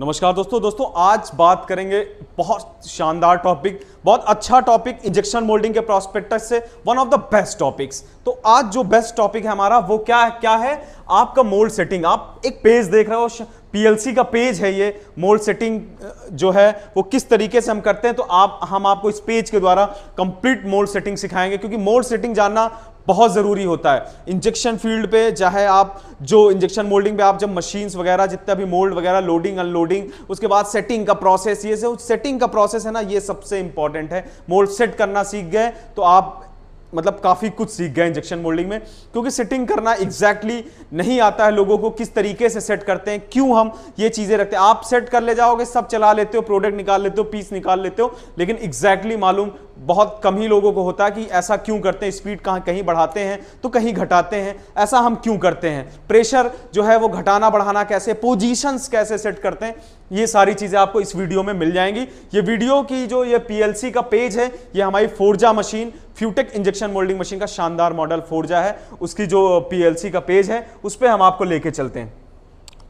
नमस्कार दोस्तों दोस्तों आज बात करेंगे बहुत शानदार टॉपिक बहुत अच्छा टॉपिक इंजेक्शन मोल्डिंग के प्रोस्पेक्टस से one of the best topics तो आज जो बेस्ट टॉपिक है हमारा वो क्या है क्या है आपका मोल्ड सेटिंग आप एक पेज देख रहे हो पीएलसी का पेज है ये मोल्ड सेटिंग जो है वो किस तरीके से हम करते हैं तो आप हम आपको इस पेज के द्वारा कंप्लीट मोल्ड सेटिंग सिखाएंगे क्योंकि मोल्ड सेटिंग जानना बहुत ज़रूरी होता है इंजेक्शन फील्ड पे चाहे आप जो इंजेक्शन मोल्डिंग पे आप जब मशीन्स वगैरह जितना भी मोल्ड वगैरह लोडिंग अनलोडिंग उसके बाद सेटिंग का प्रोसेस ये सब सेटिंग का प्रोसेस है ना ये सबसे इंपॉर्टेंट है मोल्ड सेट करना सीख गए तो आप मतलब काफ़ी कुछ सीख गए इंजेक्शन मोल्डिंग में क्योंकि सेटिंग करना एग्जैक्टली exactly नहीं आता है लोगों को किस तरीके से सेट करते हैं क्यों हम ये चीज़ें रखते हैं आप सेट कर ले जाओगे सब चला लेते हो प्रोडक्ट निकाल लेते हो पीस निकाल लेते हो लेकिन एग्जैक्टली exactly मालूम बहुत कम ही लोगों को होता है कि ऐसा क्यों करते हैं स्पीड कहाँ कहीं बढ़ाते हैं तो कहीं घटाते हैं ऐसा हम क्यों करते हैं प्रेशर जो है वो घटाना बढ़ाना कैसे पोजीशंस कैसे सेट करते हैं ये सारी चीज़ें आपको इस वीडियो में मिल जाएंगी ये वीडियो की जो ये पीएलसी का पेज है ये हमारी Forza machine Futech injection moulding machine का शानदार मॉडल फोर्जा है उसकी जो पी का पेज है उस पर हम आपको लेके चलते हैं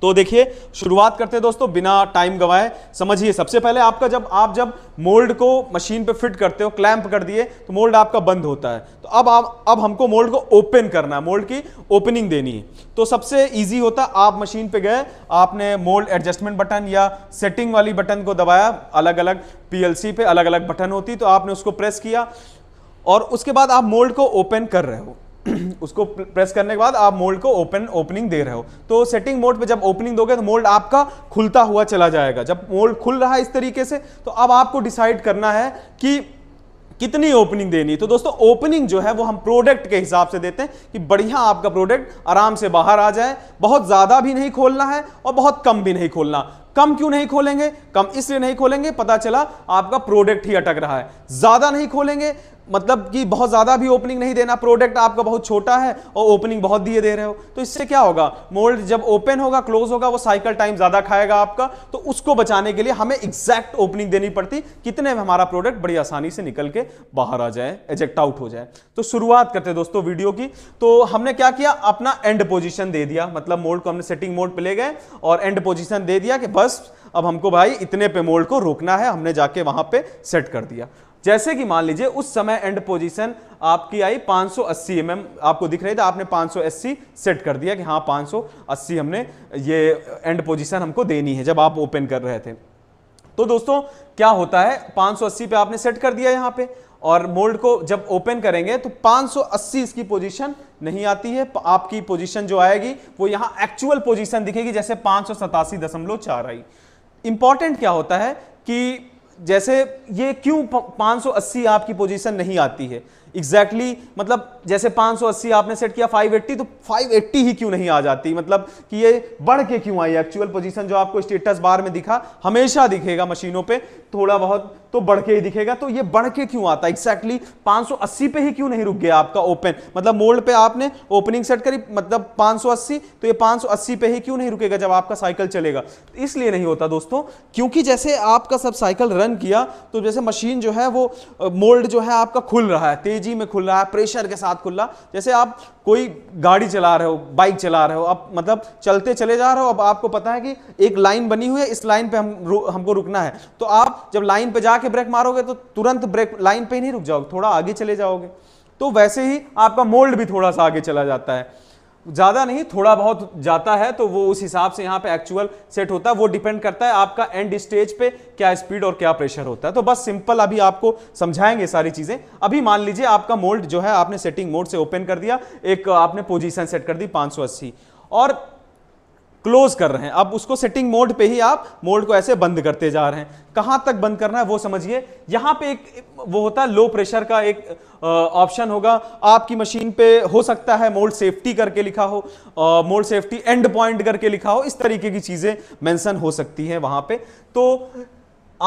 तो देखिए शुरुआत करते हैं दोस्तों बिना टाइम गवाए समझिए सबसे पहले आपका जब आप जब मोल्ड को मशीन पे फिट करते हो क्लैंप कर दिए तो मोल्ड आपका बंद होता है तो अब आप अब हमको मोल्ड को ओपन करना है मोल्ड की ओपनिंग देनी है तो सबसे ईजी होता आप मशीन पे गए आपने मोल्ड एडजस्टमेंट बटन या सेटिंग वाली बटन को दबाया अलग अलग पीएलसी पे अलग अलग बटन होती तो आपने उसको प्रेस किया और उसके बाद आप मोल्ड को ओपन कर रहे हो उसको प्रेस करने के बाद आप मोल्ड को ओपन ओपनिंग दे रहे हो तो सेटिंग मोड पे जब ओपनिंग दोगे तो मोल्ड आपका खुलता हुआ चला जाएगा जब मोल्ड खुल रहा है इस तरीके से तो अब आपको डिसाइड करना है कि कितनी ओपनिंग देनी तो दोस्तों ओपनिंग जो है वो हम प्रोडक्ट के हिसाब से देते हैं कि बढ़िया आपका प्रोडक्ट आराम से बाहर आ जाए बहुत ज़्यादा भी नहीं खोलना है और बहुत कम भी नहीं खोलना कम क्यों नहीं खोलेंगे कम इसलिए नहीं खोलेंगे पता चला आपका प्रोडक्ट ही अटक रहा है ज़्यादा नहीं खोलेंगे मतलब कि बहुत ज़्यादा भी ओपनिंग नहीं देना प्रोडक्ट आपका बहुत छोटा है और ओपनिंग बहुत दिए दे रहे हो तो इससे क्या होगा मोल्ड जब ओपन होगा क्लोज होगा वो साइकिल टाइम ज़्यादा खाएगा आपका तो उसको बचाने के लिए हमें एग्जैक्ट ओपनिंग देनी पड़ती कितने में हमारा प्रोडक्ट बड़ी आसानी से निकल के बाहर आ जाए एजेक्ट आउट हो जाए तो शुरुआत करते दोस्तों वीडियो की तो हमने क्या किया अपना एंड पोजिशन दे दिया मतलब मोल्ड को हमने सेटिंग मोड पर ले गए और एंड पोजिशन दे दिया कि बस बस अब हमको भाई इतने पे मोल्ड को रोकना है हमने जाके वहां पे सेट कर दिया जैसे कि मान लीजिए उस समय एंड पोजीशन आपकी आई 580 सौ mm, आपको दिख रही थी आपने 580 सेट कर दिया कि हाँ 580 हमने ये एंड पोजीशन हमको देनी है जब आप ओपन कर रहे थे तो दोस्तों क्या होता है 580 पे आपने सेट कर दिया यहाँ पे और मोल्ड को जब ओपन करेंगे तो 580 इसकी पोजीशन नहीं आती है आपकी पोजीशन जो आएगी वो यहां एक्चुअल पोजीशन दिखेगी जैसे चार आई इंपॉर्टेंट क्या होता है कि जैसे ये क्यों 580 आपकी पोजीशन नहीं आती है एग्जैक्टली exactly, मतलब जैसे 580 आपने सेट किया 580 तो 580 ही क्यों नहीं आ जाती मतलब कि ये बढ़ के क्यों आई एक्चुअल पोजीशन जो आपको स्टेटस बार में दिखा हमेशा दिखेगा मशीनों पे थोड़ा बहुत तो बढ़ के ही दिखेगा तो ये बढ़ के क्यों आता है सौ 580 पे ही क्यों नहीं रुक गया आपका ओपन मतलब मोल्ड पे आपने ओपनिंग सेट करी मतलब 580 तो ये 580 पे ही क्यों नहीं रुकेगा जब आपका साइकिल चलेगा इसलिए नहीं होता दोस्तों क्योंकि जैसे आपका सब साइकिल रन किया तो जैसे मशीन जो है वो मोल्ड जो है आपका खुल रहा है तेजी में खुल रहा है प्रेशर के साथ खुल रहा जैसे आप कोई गाड़ी चला रहे हो बाइक चला रहे हो आप मतलब चलते चले जा रहे हो अब आपको पता है कि एक लाइन बनी हुई है इस लाइन पे हम हमको रुकना है तो आप जब लाइन पे जाके के ब्रेक मारोगे तो तुरंत ब्रेक लाइन पे नहीं रुक जाओगे थोड़ा आगे चले जाओगे तो वैसे ही आपका मोल्ड भी थोड़ा सा आगे चला जाता है ज़्यादा नहीं थोड़ा बहुत जाता है तो वो उस हिसाब से यहाँ पे एक्चुअल सेट होता है वो डिपेंड करता है आपका एंड स्टेज पे क्या स्पीड और क्या प्रेशर होता है तो बस सिंपल अभी आपको समझाएंगे सारी चीज़ें अभी मान लीजिए आपका मोल्ड जो है आपने सेटिंग मोड से ओपन कर दिया एक आपने पोजीशन सेट कर दी 580 और क्लोज कर रहे हैं अब उसको सेटिंग मोड पे ही आप मोड को ऐसे बंद करते जा रहे हैं कहां तक बंद करना है वो समझिए यहां पे एक वो होता है लो प्रेशर का एक ऑप्शन होगा आपकी मशीन पे हो सकता है मोल्ड सेफ्टी करके लिखा हो मोल्ड सेफ्टी एंड पॉइंट करके लिखा हो इस तरीके की चीज़ें मेंशन हो सकती है वहां पे तो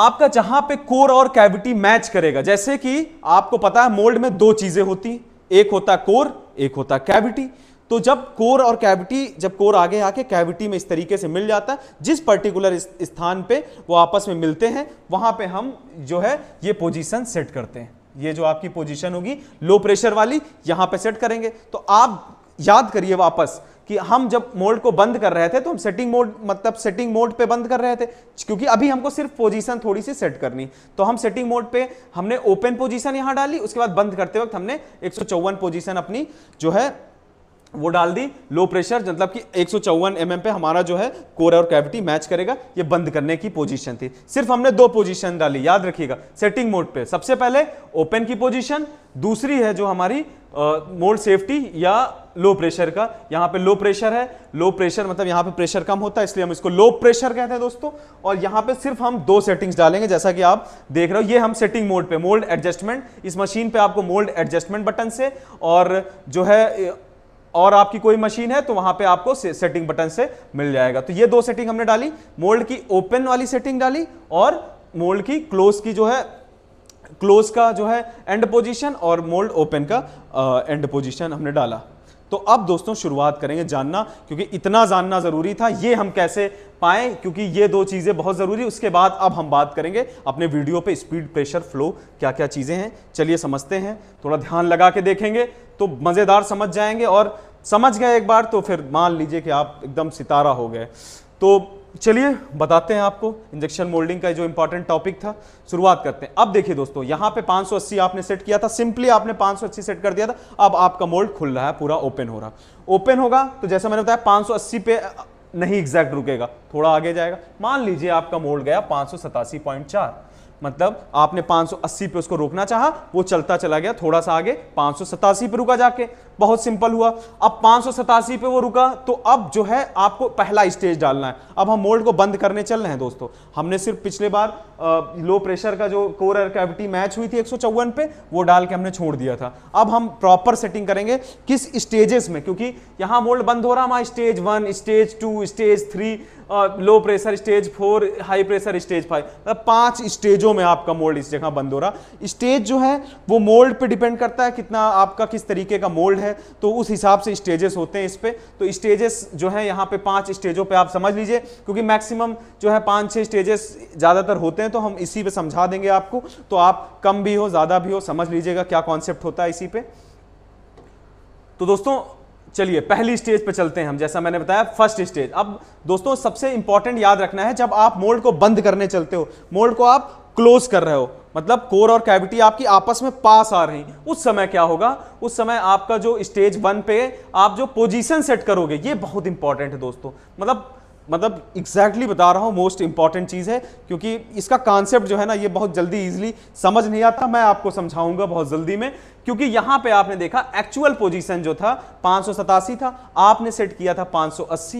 आपका जहां पे कोर और कैविटी मैच करेगा जैसे कि आपको पता है मोल्ड में दो चीजें होती एक होता कोर एक होता कैविटी तो जब कोर और कैविटी जब कोर आगे आके कैविटी में इस तरीके से मिल जाता है जिस पर्टिकुलर स्थान पे वो आपस में मिलते हैं वहां पे हम जो है ये पोजीशन सेट करते हैं ये जो आपकी पोजीशन होगी लो प्रेशर वाली यहां पे सेट करेंगे तो आप याद करिए वापस कि हम जब मोल्ड को बंद कर रहे थे तो हम सेटिंग मोड मतलब सेटिंग मोड पे बंद कर रहे थे क्योंकि अभी हमको सिर्फ पोजीशन थोड़ी सी सेट करनी तो हम सेटिंग मोड पे हमने ओपन पोजीशन यहाँ डाली उसके बाद बंद करते वक्त हमने एक पोजीशन अपनी जो है वो डाल दी लो प्रेशर मतलब कि एक सौ mm पे हमारा जो है कोर और कैविटी मैच करेगा ये बंद करने की पोजीशन थी सिर्फ हमने दो पोजीशन डाली याद रखिएगा सेटिंग मोड पे सबसे पहले ओपन की पोजीशन दूसरी है जो हमारी मोड सेफ्टी या लो प्रेशर का यहाँ पे लो प्रेशर है लो प्रेशर मतलब यहाँ पे प्रेशर कम होता है इसलिए हम इसको लो प्रेशर कहते हैं दोस्तों और यहाँ पे सिर्फ हम दो सेटिंग्स डालेंगे जैसा कि आप देख रहे हो ये हम सेटिंग मोड पे मोल्ड एडजस्टमेंट इस मशीन पे आपको मोल्ड एडजस्टमेंट बटन से और जो है और आपकी कोई मशीन है तो वहां पे आपको से, सेटिंग बटन से मिल जाएगा तो ये दो सेटिंग हमने डाली मोल्ड की ओपन वाली सेटिंग डाली और मोल्ड की क्लोज की जो है क्लोज का जो है एंड पोजीशन और मोल्ड ओपन का एंड पोजीशन हमने डाला तो अब दोस्तों शुरुआत करेंगे जानना क्योंकि इतना जानना जरूरी था ये हम कैसे पाए क्योंकि ये दो चीज़ें बहुत ज़रूरी उसके बाद अब हम बात करेंगे अपने वीडियो पे स्पीड प्रेशर फ्लो क्या क्या चीज़ें हैं चलिए समझते हैं थोड़ा ध्यान लगा के देखेंगे तो मज़ेदार समझ जाएंगे और समझ गए एक बार तो फिर मान लीजिए कि आप एकदम सितारा हो गए तो चलिए बताते हैं आपको इंजेक्शन मोल्डिंग का जो इंपॉर्टेंट टॉपिक था शुरुआत करते हैं अब देखिए दोस्तों यहां पे 580 आपने सेट किया था सिंपली आपने 580 सेट कर दिया था अब आपका मोल्ड खुल रहा है पूरा ओपन हो रहा ओपन होगा तो जैसा मैंने बताया 580 पे नहीं एग्जैक्ट रुकेगा थोड़ा आगे जाएगा मान लीजिए आपका मोल्ड गया पांच मतलब आपने 580 पे उसको रोकना चाहा वो चलता चला गया थोड़ा सा आगे पांच पे रुका जाके बहुत सिंपल हुआ अब पांच पे वो रुका तो अब जो है आपको पहला स्टेज डालना है अब हम मोल्ड को बंद करने चल रहे हैं दोस्तों हमने सिर्फ पिछले बार आ, लो प्रेशर का जो कोर एयर कैविटी मैच हुई थी एक पे वो डाल के हमने छोड़ दिया था अब हम प्रॉपर सेटिंग करेंगे किस स्टेजेस में क्योंकि यहां मोल्ड बंद हो रहा हमारा stage one stage two stage three low pressure stage four high pressure stage five मतलब पांच स्टेजों में आपका मोल्ड इस जगह बंद हो रहा स्टेज जो है वो मोल्ड पे डिपेंड करता है कितना आपका किस तरीके का मोल्ड है है तो उस हिसाब से स्टेजेस होते हैं इस पर तो स्टेजेस जो है यहाँ पे पांच स्टेजों पे आप समझ लीजिए क्योंकि मैक्सिमम जो है पांच छह स्टेजेस ज़्यादातर होते हैं तो हम इसी पे समझा देंगे आपको तो आप कम भी हो ज़्यादा भी हो समझ लीजिएगा क्या कॉन्सेप्ट होता है इसी पे तो दोस्तों चलिए पहली स्टेज पे चलते हैं हम जैसा मैंने बताया फर्स्ट स्टेज अब दोस्तों सबसे इंपॉर्टेंट याद रखना है जब आप मोल्ड को बंद करने चलते हो मोल्ड को आप क्लोज कर रहे हो मतलब कोर और कैविटी आपकी आपस में पास आ रही उस समय क्या होगा उस समय आपका जो स्टेज वन पे आप जो पोजीशन सेट करोगे ये बहुत इंपॉर्टेंट है दोस्तों मतलब मतलब एग्जैक्टली exactly बता रहा हूँ मोस्ट इंपॉर्टेंट चीज़ है क्योंकि इसका कॉन्सेप्ट जो है ना ये बहुत जल्दी इजिली समझ नहीं आता मैं आपको समझाऊंगा बहुत जल्दी में क्योंकि यहाँ पे आपने देखा एक्चुअल पोजीशन जो था पाँच था आपने सेट किया था पाँच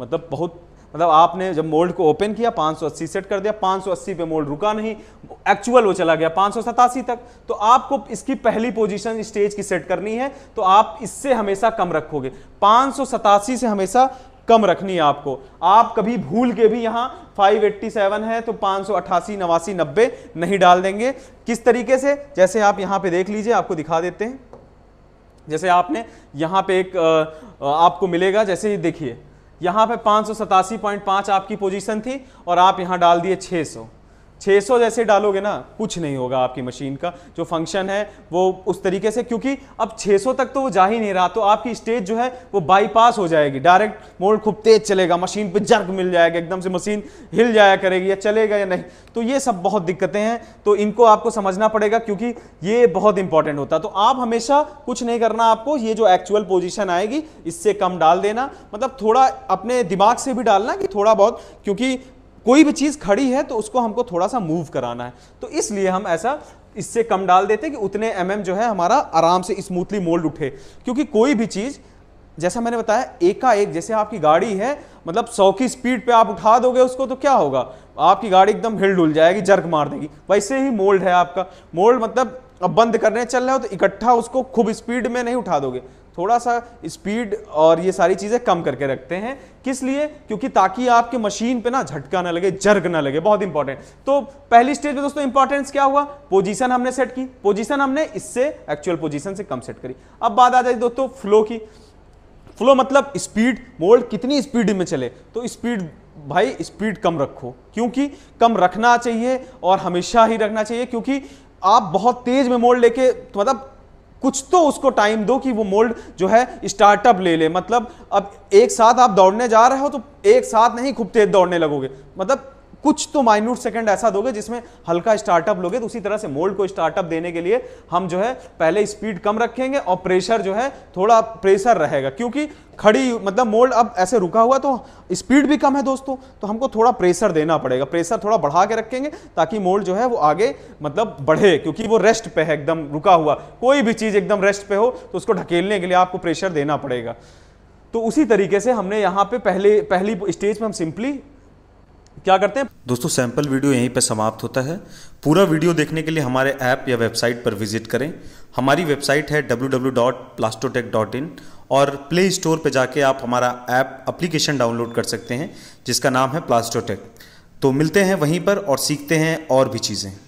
मतलब बहुत मतलब आपने जब मोल्ड को ओपन किया 580 सेट कर दिया 580 पे मोल्ड रुका नहीं एक्चुअल वो चला गया पाँच तक तो आपको इसकी पहली पोजीशन स्टेज की सेट करनी है तो आप इससे हमेशा कम रखोगे पाँच से हमेशा कम रखनी है आपको आप कभी भूल के भी यहाँ 587 है तो पाँच सौ अट्ठासी नवासी नब्बे नहीं डाल देंगे किस तरीके से जैसे आप यहाँ पे देख लीजिए आपको दिखा देते हैं जैसे आपने यहाँ पे एक आपको मिलेगा जैसे देखिए यहाँ पे पाँच आपकी पोजीशन थी और आप यहाँ डाल दिए 600 600 जैसे डालोगे ना कुछ नहीं होगा आपकी मशीन का जो फंक्शन है वो उस तरीके से क्योंकि अब 600 तक तो वो जा ही नहीं रहा तो आपकी स्टेज जो है वो बाईपास हो जाएगी डायरेक्ट मोल्ड खूब तेज चलेगा मशीन पे जर्क मिल जाएगा एकदम से मशीन हिल जाया करेगी या चलेगा या नहीं तो ये सब बहुत दिक्कतें हैं तो इनको आपको समझना पड़ेगा क्योंकि ये बहुत इंपॉर्टेंट होता तो आप हमेशा कुछ नहीं करना आपको ये जो एक्चुअल पोजिशन आएगी इससे कम डाल देना मतलब थोड़ा अपने दिमाग से भी डालना कि थोड़ा बहुत क्योंकि कोई भी चीज़ खड़ी है तो उसको हमको थोड़ा सा मूव कराना है तो इसलिए हम ऐसा इससे कम डाल देते कि उतने एम mm जो है हमारा आराम से स्मूथली मोल्ड उठे क्योंकि कोई भी चीज़ जैसा मैंने बताया एकाएक जैसे आपकी गाड़ी है मतलब सौ की स्पीड पे आप उठा दोगे उसको तो क्या होगा आपकी गाड़ी एकदम हिल डुल जाएगी जर्क मार देगी वैसे ही मोल्ड है आपका मोल्ड मतलब अब बंद करने चल रहे हो तो इकट्ठा उसको खूब स्पीड में नहीं उठा दोगे थोड़ा सा स्पीड और ये सारी चीज़ें कम करके रखते हैं किस लिए क्योंकि ताकि आपके मशीन पे ना झटका ना लगे जर्ग ना लगे बहुत इंपॉर्टेंट तो पहली स्टेज में दोस्तों इंपॉर्टेंस क्या हुआ पोजीशन हमने सेट की पोजीशन हमने इससे एक्चुअल पोजीशन से कम सेट करी अब बात आ जाए दोस्तों फ्लो की फ्लो मतलब स्पीड मोल्ड कितनी स्पीड में चले तो स्पीड भाई स्पीड कम रखो क्योंकि कम रखना चाहिए और हमेशा ही रखना चाहिए क्योंकि आप बहुत तेज में मोड़ लेके तो मतलब कुछ तो उसको टाइम दो कि वो मोल्ड जो है स्टार्टअप ले ले मतलब अब एक साथ आप दौड़ने जा रहे हो तो एक साथ नहीं खूब तेज दौड़ने लगोगे मतलब कुछ तो माइन्यूट सेकंड ऐसा दोगे जिसमें हल्का स्टार्टअप लोगे तो उसी तरह से मोल्ड को स्टार्टअप देने के लिए हम जो है पहले स्पीड कम रखेंगे और प्रेशर जो है थोड़ा प्रेशर रहेगा क्योंकि खड़ी मतलब मोल्ड अब ऐसे रुका हुआ तो स्पीड भी कम है दोस्तों तो हमको थोड़ा प्रेशर देना पड़ेगा प्रेशर थोड़ा बढ़ा के रखेंगे ताकि मोल्ड जो है वो आगे मतलब बढ़े क्योंकि वो रेस्ट पे है एकदम रुका हुआ कोई भी चीज़ एकदम रेस्ट पे हो तो उसको ढकेलने के लिए आपको प्रेशर देना पड़ेगा तो उसी तरीके से हमने यहाँ पे पहले पहली स्टेज में हम सिंपली क्या करते हैं दोस्तों सैंपल वीडियो यहीं पर समाप्त होता है पूरा वीडियो देखने के लिए हमारे ऐप या वेबसाइट पर विजिट करें हमारी वेबसाइट है डब्ल्यू और प्ले स्टोर पर जाके आप हमारा ऐप अप्लीकेशन डाउनलोड कर सकते हैं जिसका नाम है प्लास्टोटेक तो मिलते हैं वहीं पर और सीखते हैं और भी चीज़ें